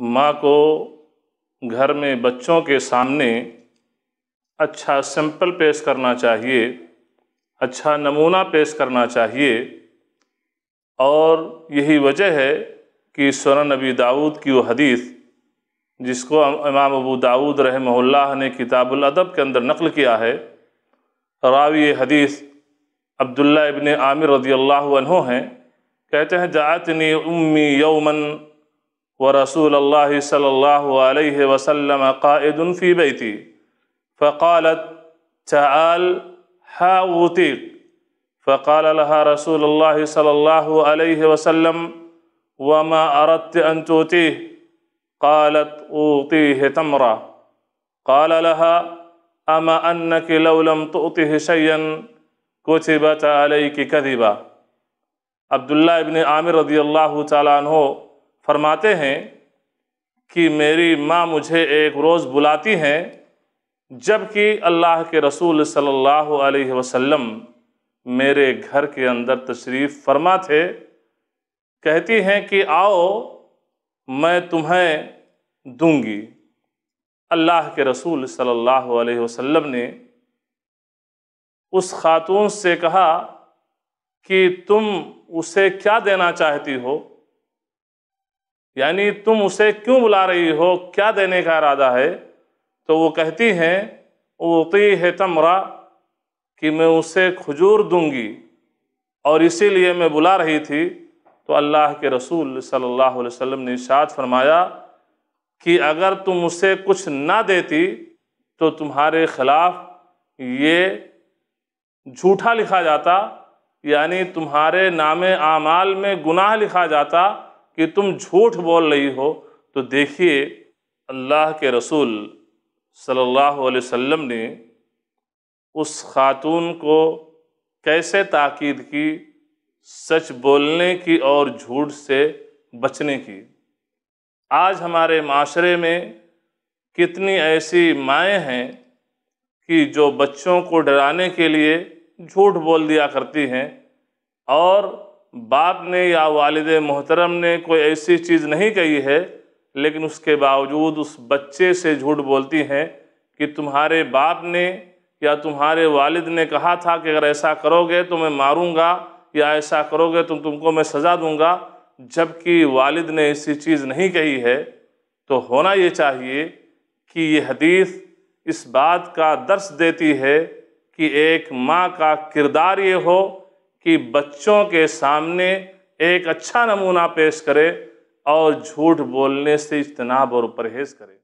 माँ को घर में बच्चों के सामने अच्छा सैंपल पेश करना चाहिए अच्छा नमूना पेश करना चाहिए और यही वजह है कि सोना नबी दाऊद की वो हदीस जिसको इमाम अबू दाऊद रहमल्ला ने किताबुल अदब के अंदर नकल किया है रावी हदीस अब्दुल्ला इबन आमिर रदी अल्लाह हैं कहते हैं जातनी उम्मी यौमन ورسول الله صلى الله عليه وسلم قائد في بيتي فقالت تعال ها أوتيك فقال لها رسول الله صلى الله عليه وسلم وما أردت أن تؤتيه قالت أوتيه تمرة قال لها أما أنك لو لم تؤته شيئا كتبت عليك كذبا عبد الله بن عامر رضي الله تعالى عنه फरमाते हैं कि मेरी माँ मुझे एक रोज़ बुलाती हैं जबकि अल्लाह के रसूल सल्लल्लाहु अलैहि वसल्लम मेरे घर के अंदर तशरीफ़ फरमा थे कहती हैं कि आओ मैं तुम्हें दूंगी अल्लाह के रसूल सल्लल्लाहु अलैहि वसल्लम ने उस खातून से कहा कि तुम उसे क्या देना चाहती हो यानी तुम उसे क्यों बुला रही हो क्या देने का इरादा है तो वो कहती हैं ओती है तमरा कि मैं उसे खजूर दूंगी और इसीलिए मैं बुला रही थी तो अल्लाह के रसूल सल्लल्लाहु अलैहि वसल्लम ने इशाद फरमाया कि अगर तुम उसे कुछ ना देती तो तुम्हारे ख़िलाफ़ ये झूठा लिखा जाता यानी तुम्हारे नाम आमाल में गुनाह लिखा जाता कि तुम झूठ बोल रही हो तो देखिए अल्लाह के रसूल सल्लल्लाहु अलैहि वसल्लम ने उस खातून को कैसे ताकीद की सच बोलने की और झूठ से बचने की आज हमारे माशरे में कितनी ऐसी माएँ हैं कि जो बच्चों को डराने के लिए झूठ बोल दिया करती हैं और बाप ने या वालद मोहतरम ने कोई ऐसी चीज़ नहीं कही है लेकिन उसके बावजूद उस बच्चे से झूठ बोलती हैं कि तुम्हारे बाप ने या तुम्हारे वालिद ने कहा था कि अगर ऐसा करोगे तो मैं मारूंगा या ऐसा करोगे तो तुमको मैं सज़ा दूंगा जबकि वालिद ने ऐसी चीज़ नहीं कही है तो होना ये चाहिए कि ये हदीस इस बात का दर्श देती है कि एक माँ का किरदार ये हो कि बच्चों के सामने एक अच्छा नमूना पेश करे और झूठ बोलने से इज्तनाब और परहेज़ करे